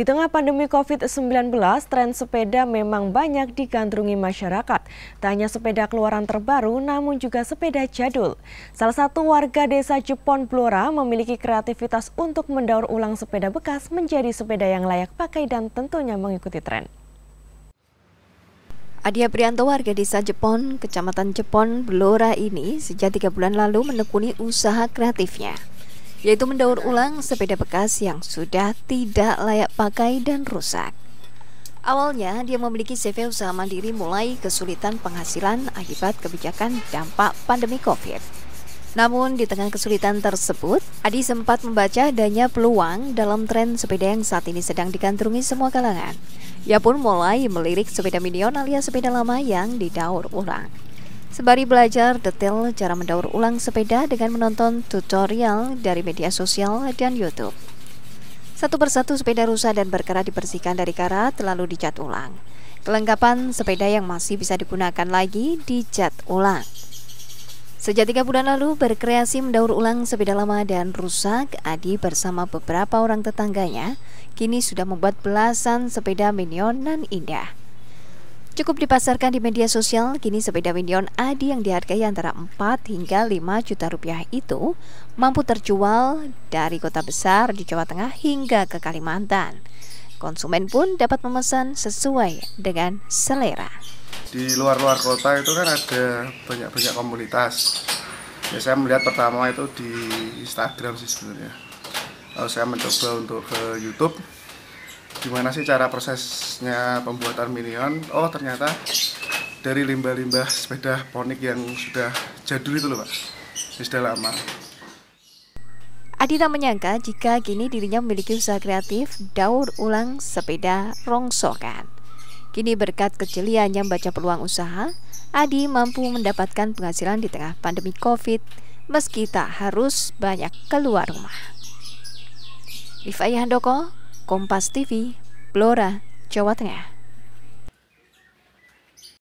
Di tengah pandemi COVID-19, tren sepeda memang banyak digandrungi masyarakat. Tak hanya sepeda keluaran terbaru, namun juga sepeda jadul. Salah satu warga desa Jepon Blora memiliki kreativitas untuk mendaur ulang sepeda bekas menjadi sepeda yang layak pakai dan tentunya mengikuti tren. Adia Prianto warga desa Jepon, kecamatan Jepon, Blora ini sejak tiga bulan lalu menekuni usaha kreatifnya yaitu mendaur ulang sepeda bekas yang sudah tidak layak pakai dan rusak. Awalnya, dia memiliki CV usaha mandiri mulai kesulitan penghasilan akibat kebijakan dampak pandemi COVID. Namun, di tengah kesulitan tersebut, Adi sempat membaca adanya peluang dalam tren sepeda yang saat ini sedang digantungi semua kalangan. Ia pun mulai melirik sepeda minion alias sepeda lama yang didaur ulang. Sembari belajar detail cara mendaur ulang sepeda dengan menonton tutorial dari media sosial dan YouTube. Satu persatu sepeda rusak dan berkarat dibersihkan dari karat lalu dicat ulang. Kelengkapan sepeda yang masih bisa digunakan lagi dicat ulang. Sejak tiga bulan lalu berkreasi mendaur ulang sepeda lama dan rusak, Adi bersama beberapa orang tetangganya kini sudah membuat belasan sepeda minion nan indah. Cukup dipasarkan di media sosial, kini sepeda minion Adi yang dihargai antara 4 hingga 5 juta rupiah itu mampu terjual dari kota besar di Jawa Tengah hingga ke Kalimantan. Konsumen pun dapat memesan sesuai dengan selera. Di luar-luar kota itu kan ada banyak-banyak komunitas. Ya, saya melihat pertama itu di Instagram sih sebenarnya. Lalu saya mencoba untuk ke YouTube gimana sih cara prosesnya pembuatan minion oh ternyata dari limbah-limbah sepeda ponik yang sudah jadul itu loh pak sudah lama Adi tak menyangka jika kini dirinya memiliki usaha kreatif daur ulang sepeda rongsokan. Kini berkat yang membaca peluang usaha, Adi mampu mendapatkan penghasilan di tengah pandemi COVID meski tak harus banyak keluar rumah. Rifai Handoko, Kompas TV, Blora, Jawa Tengah.